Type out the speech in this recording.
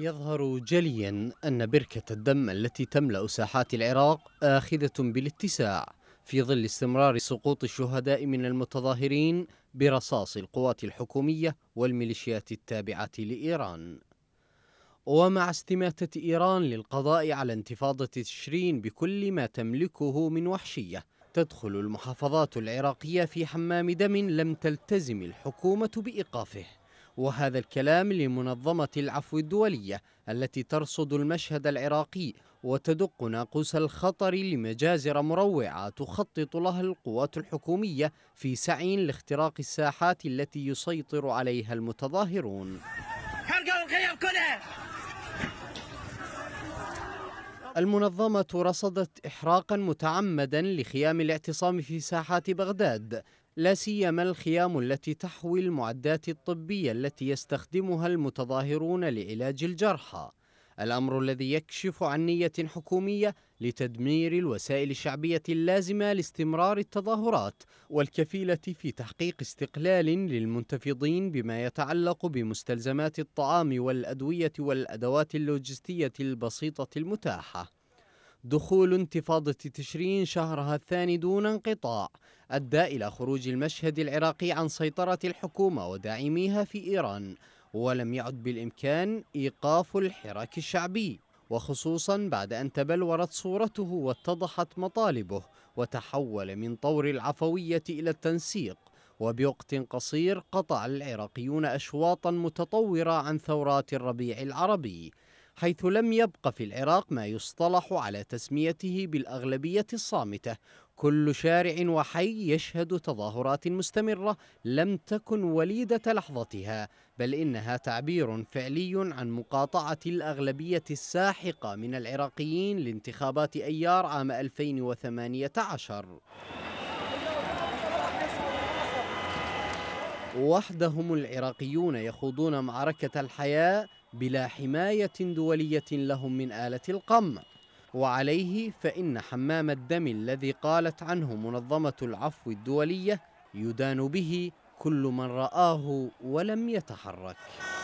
يظهر جليا أن بركة الدم التي تملأ ساحات العراق آخذة بالاتساع في ظل استمرار سقوط الشهداء من المتظاهرين برصاص القوات الحكومية والميليشيات التابعة لإيران ومع استماتة إيران للقضاء على انتفاضة تشرين بكل ما تملكه من وحشية تدخل المحافظات العراقية في حمام دم لم تلتزم الحكومة بإيقافه وهذا الكلام لمنظمة العفو الدولية التي ترصد المشهد العراقي وتدق ناقوس الخطر لمجازر مروعة تخطط لها القوات الحكومية في سعي لاختراق الساحات التي يسيطر عليها المتظاهرون المنظمة رصدت إحراقا متعمدا لخيام الاعتصام في ساحات بغداد لا سيما الخيام التي تحوي المعدات الطبية التي يستخدمها المتظاهرون لعلاج الجرحى الأمر الذي يكشف عن نية حكومية لتدمير الوسائل الشعبية اللازمة لاستمرار التظاهرات والكفيلة في تحقيق استقلال للمنتفضين بما يتعلق بمستلزمات الطعام والأدوية والأدوات اللوجستية البسيطة المتاحة دخول انتفاضة تشرين شهرها الثاني دون انقطاع أدى إلى خروج المشهد العراقي عن سيطرة الحكومة وداعميها في إيران ولم يعد بالإمكان إيقاف الحراك الشعبي وخصوصا بعد أن تبلورت صورته واتضحت مطالبه وتحول من طور العفوية إلى التنسيق وبوقت قصير قطع العراقيون أشواطا متطورة عن ثورات الربيع العربي حيث لم يبق في العراق ما يصطلح على تسميته بالأغلبية الصامتة كل شارع وحي يشهد تظاهرات مستمرة لم تكن وليدة لحظتها بل إنها تعبير فعلي عن مقاطعة الأغلبية الساحقة من العراقيين لانتخابات أيار عام 2018 وحدهم العراقيون يخوضون معركة الحياة بلا حماية دولية لهم من آلة القمع وعليه فإن حمام الدم الذي قالت عنه منظمة العفو الدولية يدان به كل من رآه ولم يتحرك